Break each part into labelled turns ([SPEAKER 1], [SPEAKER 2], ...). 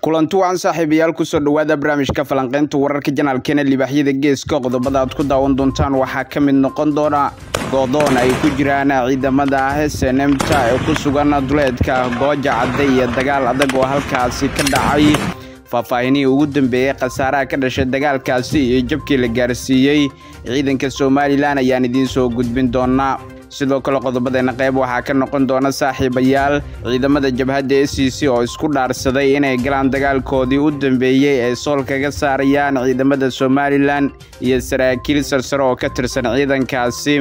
[SPEAKER 1] kulanti wacan saaxiibayaal kusoo dhawaada barnaamijka falanqeynta wararka janaal keened libaaxyada geeska qodobada aad ku daawan doontaan waxaa ka mid noqon doona goodoon ay ku jiraan ciidamada ahese nemta ee ku sugan duleedka gooja cadde iyo dagaal adag oo halkaasi ka dhacay faahfaahinihii ugu dambeeyey khasaaraha ka dhashay dagaalkaasi iyo jabkii la gaarsiiyey ciidanka somalilan ayaan idiin soo gudbin doonaa sidoo kale qodobadeenna qayb waxaa ka noqon doona saaxiibayaal ciidamada jabhadda s c oo isku dhaarsaday inay galaan dagaalkoodii u dambeeyey ay sool kaga saarayaan ciidamada somalilan iyo saraakiil sarsare oo ka tirsan ciidankaasi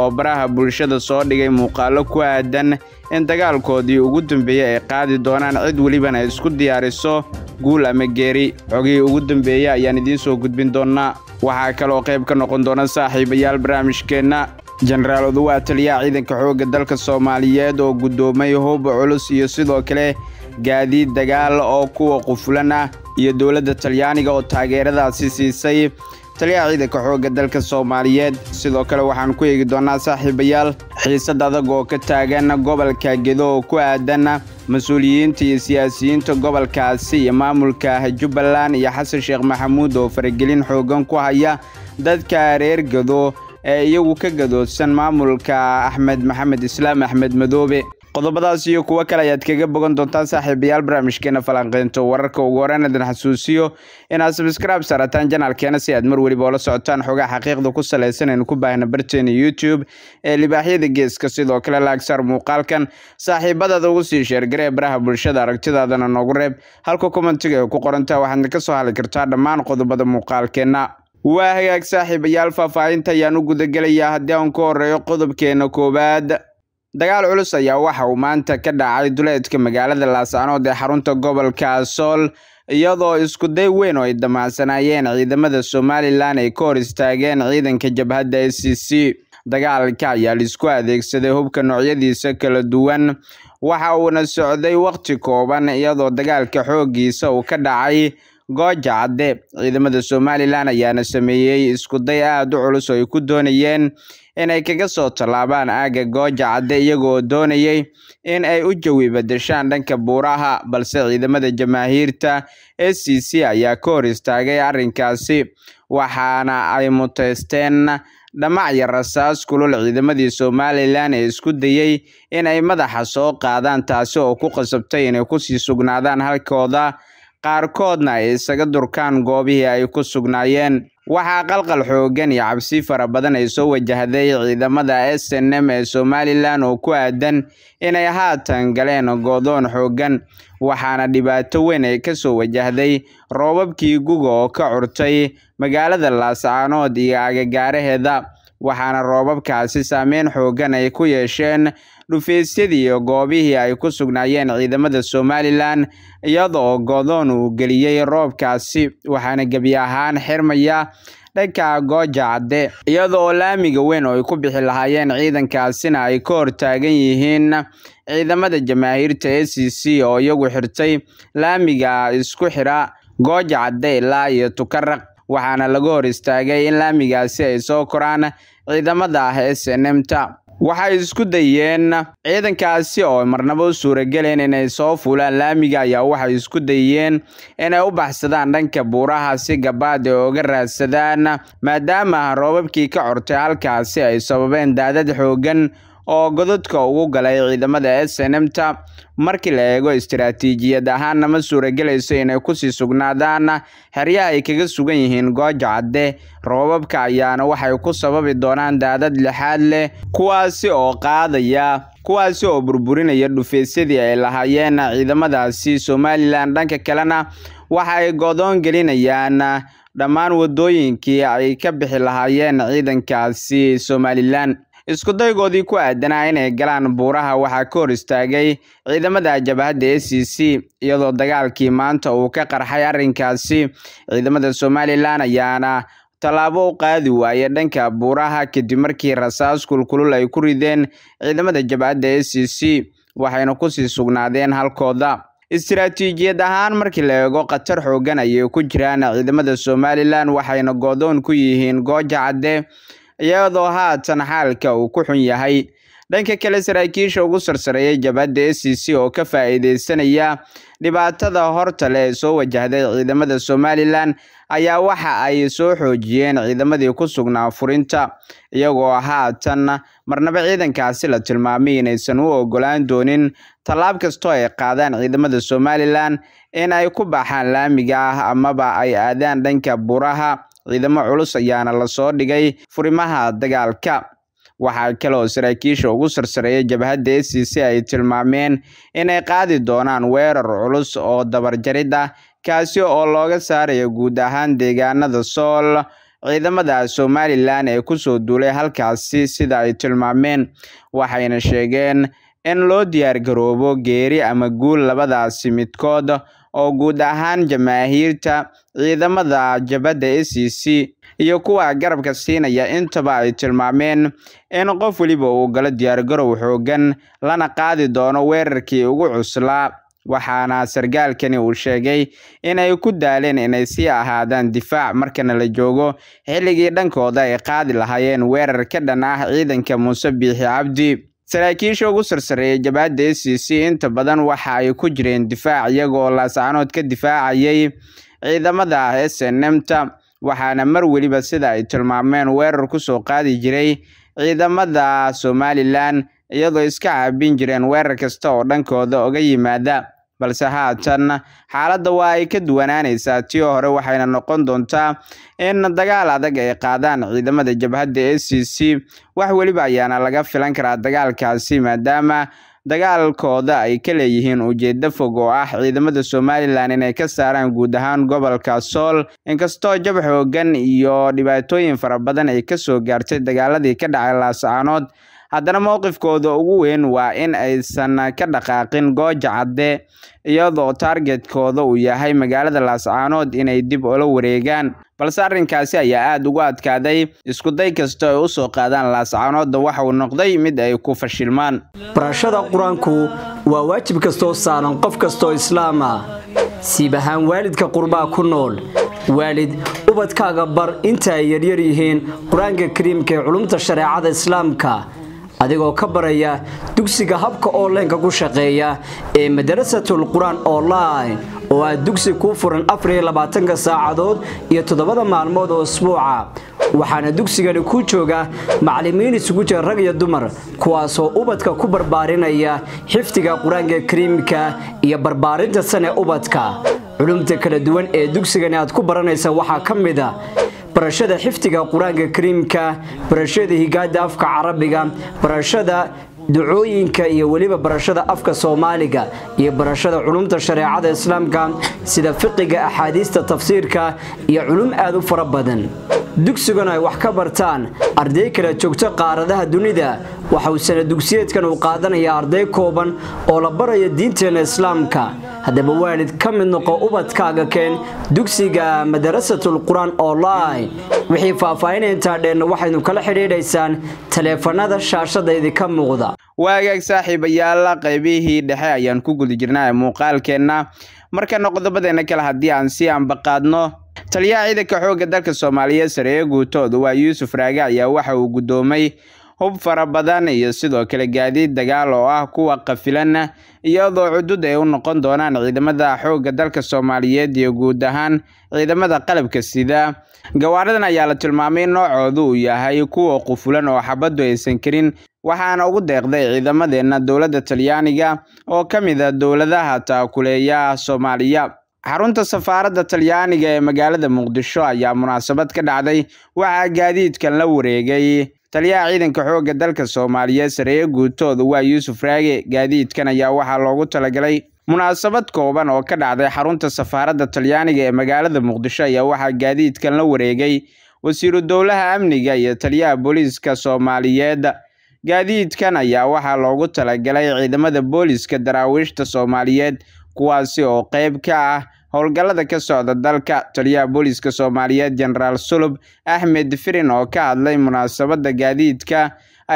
[SPEAKER 1] oo baraha bulshada soo dhigay muuqaalo ku aadan in dagaalkoodii ugu dambeeyey ay qaadi doonaan cid welibana isku diyaariso guul ama geeri xogii ugu dambeeyey ayaan idiin soo gudbin doonnaa waxaa kaloo qayb ka noqon doona saaxiibayaal barnaamijkeenna jenaraal oduwa taliyaha ciidanka xoogga dalka soomaaliyeed oo guddoomay hub culus iyo sidoo kale gaadiid dagaal oo kuwa qufulan iyo dowladda talyaaniga oo taageeradaasi siisay taliyaha ciidanka xoogga dalka soomaaliyeed sidoo kale waxaan ku eegi doonaa saaxiibayaal xiisad adag oo ka taagan gobolka gedo oo ku aadan mas-uuliyiinta iyo siyaasiyiinta gobolkaasi iyo maamulka jubbaland iyo xasan sheekh maxamuud oo faragelin xoogan ku haya dadka reer gedo ee iyagu ka gadoodsan maamulka axmed maxamed islaam axmed madoobe qodobadaas iyo kuwo kale ayaad kaga bogan doontaan saaxiibayaal barnaamijkeena falanqaynta wararka ugu horeen idin xasuusiyo inaad sabskraib saarataan janaalkeena si aad mar weliba ula socotaan xogaa xaqiiqda ku salaysan aynu ku baahna barteena youtube ee libaaxyada geeska sidoo kale laagsaar muuqaalkan saaxiibadaad ugu sii sheergaree baraha bulshada aragtidaadana noogu reeb halka kommentiga ay ku qorantaa waxaadna ka soo hali kartaa dhammaan qodobada muuqaalkeenna waa hagaag saaxiibayaal faahfaahinta ayaan u gudagelayaa haddii aan ku horreeyo qodobkeenna koowaad dagaal culus ayaa waxa uu maanta ka dhacay duleedka magaalada laasaanood ee xarunta gobolka sool iyadoo iskuday weyn oo ay damaansanaayeen ciidamada somalilan ay ka hor istaageen ciidanka jabhadda e c c dagaalka ayaa laisku adeegsaday hubka noocyadiisa kala duwan waxa uuna socday wakhti kooban iyadoo dagaalka xooggiisa uu ka dhacay gooja cadde ciidamada somalilan ayaana sameeyey iskuday aad u culus oo ay ku doonayeen inay kaga soo tallaabaan aagga gooja cadde iyagooo doonayey in ay u jawi badashaan dhanka buuraha balse ciidamada jamaahiirta e c c ayaa ka hor istaagay arrinkaasi waxaana ay muteysteen dhamacyar rasaas kulul ciidamadii somalilan ee isku dayey in ay madaxa soo qaadaan taasi oo ku qasabtay inay ku sii sugnaadaan halkooda qaarkoodna ay isaga durkaan goobihii ay ku sugnaayeen waxaa qalqal xooggan iyo cabsi fara badan ay soo wajahday ciidamada s n m ee somalilan oo ku aadan inay haatan galeen godoon xooggan waxaana dhibaato weyn ay ka soo wajahday roobabkii guga oo ka curtay magaalada laascaanood iyo agagaaraheeda waxaana roobabkaasi saameyn xooggan ay ku yeesheen dhufaysyadiiyo goobihii ay ku sugnaayeen ciidamada somalilan iyadoo godoon uu geliyey roobkaasi waxaana gebi ahaan xirmaya dhanka goojacadde cadde iyadoo laamiga weyn oo ay ku bixi lahaayeen ciidankaasina ay ka hortaagan yihiin ciidamada jamaahiirta a c c oo iyagu xirtay laamiga isku xidha goojacadde ilaa iyo tukaraq waxaana laga hor istaagay in laamigaasi ay soo koraan ciidamada ah ee senemta waxay isku dayeen ciidankaasi oo marnaba u suurageleen inay soo fuulaan laamiga ayaa waxay isku dayeen inay u baxsadaan dhanka buuraha si gabaad ee ah oga raadsadaan maadaama roobabkii ka cortay halkaasi ay sababeen daadad xooggan oo godadka ugu galay ciidamada snmta markii la eego istaraatiijiyad ahaanna ma suuragelayso inay ku sii sugnaadaan xeryaha ay kaga sugan yihiin gooja cadde roobabka ayaana waxay ku sababi doonaan daadad lixaad leh kuwaasi oo qaadaya kuwaasi oo burburinaya dhufeysyadii ay lahaayeen ciidamadaasi somalilan dhanka kalena waxa ay godoon gelinayaan dhammaan wadooyinkii ay ka bixi lahaayeen ciidankaasi somalilan iskudaygoodii ku aadanaa inay galaan buuraha waxaa ka hor istaagay ciidamada jabhadda a c c iyadoo dagaalkii maanta uu ka qarxay arrinkaasi ciidamada somalilan ayaana tallaabo u qaadi waaye dhanka buuraha kadib markii rasaas kulkulul ay ku rideen ciidamada jabhadda a c c waxayna ku sii sugnaadeen halkooda istaraatiijiyad ahaan markii la eego khatar xooggan ayay ku jiraan ciidamada somalilan waxayna go'doon ku yihiin gooja cadde iyadoo haatan xaalka uu ku xun yahay dhanka kale saraakiisha ugu sarsareeya jabhadda e c c oo ka faa'iidaysanaya dhibaatada horta leh ee soo wajahday ciidamada somalilan ayaa waxa ay soo xoojiyeen ciidamadii ku sugnaa furinta iyagoo haatan marnaba ciidankaasi la tilmaamay inaysan u ogolaan doonin tallaab kastoo ay qaadaan ciidamada somalilan in ay ku baxaan laamiga ah amaba ay aadaan dhanka buraha ciidamo culus ayaana lasoo dhigay furimaha dagaalka waxaa kale oo saraakiisha ugu sarsareeya jabhadda esi si ay tilmaameen inay qaadi doonaan weerar culus oo dabarjarid ah kaasi oo looga saarayo guud ahaan deegaanada sool ciidamada somalilan ee ku soo duulay halkaasi sida ay tilmaameen waxayna sheegeen in loo diyaargaroobo geeri ama guul labadaasi midkood oo guud ahaan jamaahiirta, ciidamada jabhada ACC, iyo kuwa garabka siinaya intaba ay tilmaameen in qof weliba uu galo diyaargarow xooggan lana qaadi doono weerarkii ugu cuslaa waxaana sargaalkani uu sheegay inay ku daaleen inay sii ahaadaan difaac markana la joogo xilligii dhankooda ay qaadi lahaayeen weerar ka dhan ah ciidanka muuse biixi cabdi saraakiisha ugu sarsareeya jabaadda a c inta badan waxa ay ku jireen difaac iyagoo laasaanood ka difaacayay ciidamada ah s n m ta waxaana mar weliba sida ay tilmaameen weerar ku soo qaadi jiray ciidamada somalilan iyadoo iska caabin jireen weerar kasta oo dhankooda oga yimaada balse haatan xaaladda waa ay ka duwanaanaysaa tii hore waxayna noqon doontaa in dagaal adag ay qaadaan ciidamada jabhadda a c c wax weliba ayaana laga filan karaa dagaalkaasi maadaama dagaalkooda ay ka leeyihiin ujeeddo fog oo ah ciidamada somalilan inay ka saaraan guud ahaan gobolka sool inkastoo jab xooggan iyo dhibaatooyin fara badan ay ka soo gaartay dagaaladii ka dhacay laascaanood haddana mowqifkooda ugu weyn waa in aysan ka dhaqaaqin gooja cadde iyadoo taargetkooda uu yahay magaalada laascaanood inay dib ula wareegaan balse arrinkaasi ayaa aad ugu adkaaday iskuday kasta ay u soo qaadaan laascaanoodda waxa uu noqday mid ay ku fashilmaan
[SPEAKER 2] barashada qur-aanku waa waajib kastoo saaran qof kastoo islaama ah. siib ahaan waalidka qurbaa ku nool waalid ubadkaaga bar inta ay yaryar yihiin qur-aanka kariimka ee culumta shareecada islaamka adigoo ka baraya dugsiga habka onlineka ku shaqeeya ee madarasatul qur-aan online oo aad dugsi kuu furan labaatanka saacadood iyo toddobada maalmood oo isbuuca waxaana dugsigani ku jooga macalimiin isugu jira rag iyo dumar kuwaasoo ubadka ku barbaarinaya xifdiga qur-aanka kariimka iyo barbaarinta sane ubadka culumta kala duwan ee dugsigani aad ku baranaysa waxaa ka mid a ah barashada xifdiga qur-aanka kariimka barashada higaada afka carabiga barashada ducooyinka iyo weliba barashada afka soomaaliga iyo barashada culumta shareecada islaamka sida fiqiga axaadiista tafsiirka iyo culum aad u fara badan dugsiguna ay wax ka bartaan arday kala joogto qaaradaha dunida waxa uu sana dugsiyeedkan uu qaadanayaa arday kooban oo la baraya diinteenna islaamka haddaba waalid ka mid noqo ubadkaaga keen dugsiga madarasatul qur-aan online
[SPEAKER 1] wixii faahfaahinayintaa dheen waxaynu kala xidhiidhaysaan
[SPEAKER 2] taleefanada shaashada idinka muuqda
[SPEAKER 1] waagaag saaxiibayaalla qaybihii dhexe ayaan ku guda jirnaa muuqaalkeenna markana qodobadeenna kale haddii aan si aanbaqaadno taliyaha ciidanka xoogga dalka soomaaliyeed sareeye guutooda waa yuusuf raage ayaa waxa uu guddoomay hub fara badan iyo sidoo kale gaadiid dagaal oo ah kuwa qafilanna iyadoo cudud ay u noqon doonaan ciidamada xoogga dalka soomaaliyeed iyo guud ahaan ciidamada qalabka sida gawaaridan ayaa la tilmaamay noocoodu uu yahay kuwa qufulan oo xabaddu aysan karin waxaana ugu deeqday ciidamadeenna dowladda talyaaniga oo ka mid a ah dowladaha taakuleeya soomaaliya xarunta safaaradda talyaaniga ee magaalada muqdisho ayaa munaasabad ka dhacday waxaa gaadiidkan la wareegay taliyaha ciidanka xoogga dalka soomaaliyeed sareeye guutood waa yuusuf raage gaadiidkan ayaa waxaa loogu talagalay munaasabad kooban oo ka dhacday xarunta safaaradda talyaaniga ee magaalada muqdisho ayaa waxaa gaadiidkan la wareegay wasiiru dowlaha amniga iyo taliyaha booliiska soomaaliyeed gaadiidkan ayaa waxaa loogu talagalay ciidamada booliiska daraawiishta soomaaliyeed kuwaasi oo qayb ka ah howlgallada ka socda dalka taliyaha booliiska soomaaliyeed jenaraal sulub axmed firin oo ka hadlay munaasabadda gaadiidka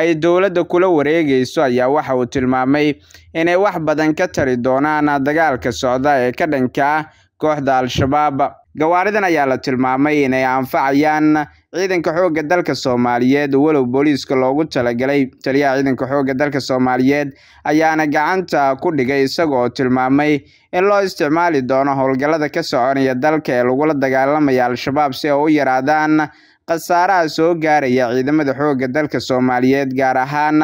[SPEAKER 1] ay dowladda kula wareegayso ayaa waxa uu tilmaamay inay wax badan ka tari doonaan dagaalka socda ee ka dhanka ah kooxda al-shabaab gawaaridan ayaa la tilmaamay inay anfacayaan ciidanka xoogga dalka soomaaliyeed walow booliiska loogu talagalay taliyaha ciidanka xoogga dalka soomaaliyeed ayaana gacanta ku dhigay isaga tilmaamay in loo isticmaali doono howlgallada ka soconaya dalka ee lagula dagaalamaya al-shabaab si ay u yaraadaan khasaaraha soo gaaraya ciidamada xoogga dalka soomaaliyeed gaar ahaan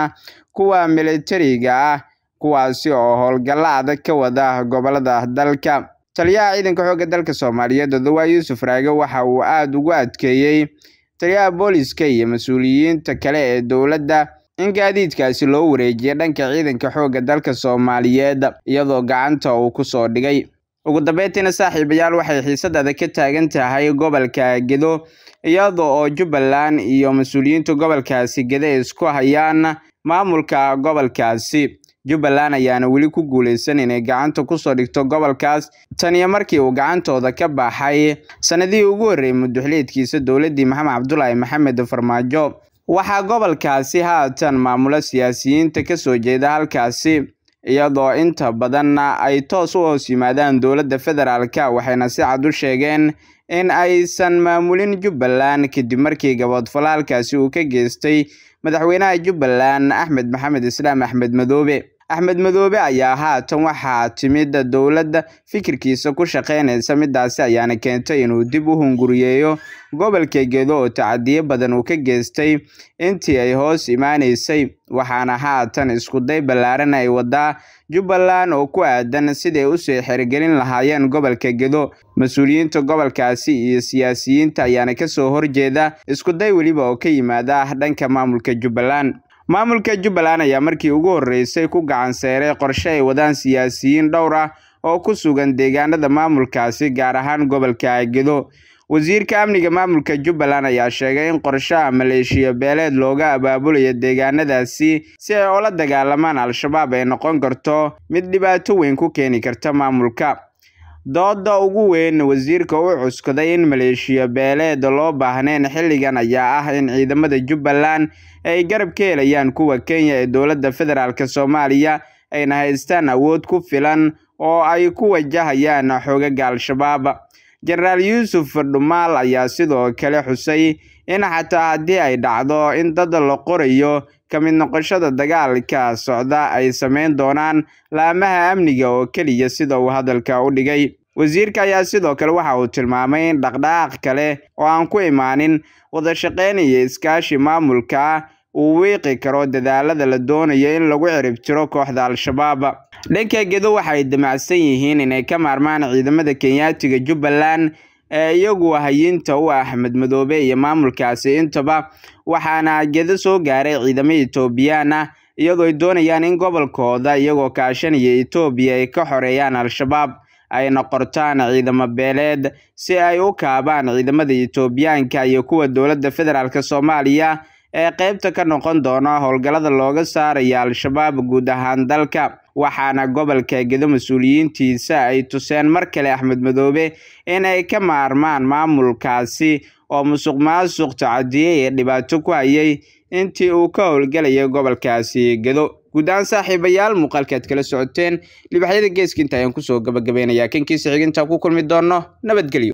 [SPEAKER 1] kuwa militariga ah kuwaasi oo howlgallo adag ka wada gobollada dalka taliyaha ciidanka xoogga dalka soomaaliyeed dodowaa yuusuf raage waxa uu aad ugu adkeeyey taliyaha booliska iyo mas-uuliyiinta kale ee dowladda in gaadiidkaasi loo wareejiya dhanka ciidanka xoogga dalka soomaaliyeed iyadoo gacanta uu ku soo dhigay ugu dambeyntiina saaxiibayaal waxay xiisadaada ka taagan tahay gobolka gedo iyado oo jubbaland iyo mas-uuliyiinta gobolkaasi gede isku hayaan maamulka gobolkaasi jubbaland ayaana weli ku guulaysan inay gacanta ku soo dhigto gobolkaas tan iyo markii uu gacantooda ka baaxay sannadihii ugu horreeyey muduxleedkiisa dowladdii maxamed cabdulaahi maxamed farmaajo waxaa gobolkaasi haatan maamula siyaasiyiinta ka soo jeeda halkaasi iyadoo inta badanna ay toos u hoos yimaadaan dowladda federaalka waxayna si cad u sheegeen in aysan maamulin jubbaland kadib markii gaboodfalo halkaasi uu ka geystay madaxweynaha jubbaland axmed maxamed islaam axmed madoobe Axmed Madoobe ayaa haatan waxaa timid dowladda fikirkiisa ku shaqaynaysa midaasi ayaana keentay inuu dib u hunguriyeeyo gobolka Gedo oo tacadiyo badan uu ka geystay intii ay hoos imaanaysay waxaana haatan iskuday ballaaran ay wadaa Jubbaland oo ku aadan siday u usoo xirgelin lahaayeen gobolka Gedo mas-uuliyiinta gobolkaasi iyo siyaasiyiinta ayaana kasoo horjeeda iskuday weliba oo ka yimaada dhanka maamulka Jubbaland maamulka jubbaland ayaa markii ugu horreysay ku gacan qorshe ay wadaan siyaasiyiin dhowr ah oo ku sugan deegaanada maamulkaasi gaar ahaan gobolka haagedo wasiirka amniga maamulka jubbaland ayaa sheegay in qorshaha maleeshiya beeleed looga abaabulayo deegaanadaasi si ay ula dagaalamaan al-shabaab ay noqon karto mid dhibaato weyn ku keeni karta maamulka Dooda ugu weyn wasiirka u cuskaday in maleeshiyo beeleed loo baahnayn xilligan ayaa ah in ciidamada Jubbaland ay garab ka helayaan kuwa Kenya ee dowladda federaalk Soomaaliya ayna haystaan awood ku filan oo ay ku wajahayaan xoogagga Al-Shabaab jenaraal yuusuf dhumaal ayaa sidoo kale xusay in xataa haddii ay dhacdo in dad la qorayo ka mid noqoshada dagaalka socda ay samayn doonaan laamaha amniga oo keliya sida uu hadalka u dhigay wasiirka ayaa sidoo kale waxa uu tilmaamay in dhaqdhaqaaq kale oo aan ku imaanin wadashaqayn iyo iskaashi maamulka uu wiiqi karo dadaalada la doonayo in lagu cirib jiro kooxda al-shabaab dhanka gedo waxa ay damacsan yihiin inay ka maarmaan ciidamada kenyaatiga jubbaland ee iyagu hayinta u ah madmadoobe iyo maamulkaasi intaba waxaana gedo soo gaaray ciidamo etoobiyaana iyagoo ay doonayaan in gobolkooda iyagoo kaashanaya etoobiya ay ka xoreeyaan al-shabaab ayna qortaan ciidamo beeleed si ay u kaabaan ciidamada etoobiyaanka iyo kuwa dowladda federaalk soomaaliya ee qaybta ka noqon doona howlgallada looga saaraya al-shabaab guud ahaan dalka waxaana gobolka gedo mas-uuliyiintiisa ay tuseen mar kale axmed madoobe in ay ka maarmaan maamulkaasi oo musuq maasuq tacadiyey ee dhibaato ku hayay intii uu ka howlgelaya gobolkaasi gedo guudahaan saaxiibayaal muuqaalka aad kala socoteen libaxyada geeska inta ayaan kusoo gabagabaynayaa kankii si xiginta ku kulmi doonno nabadgelyo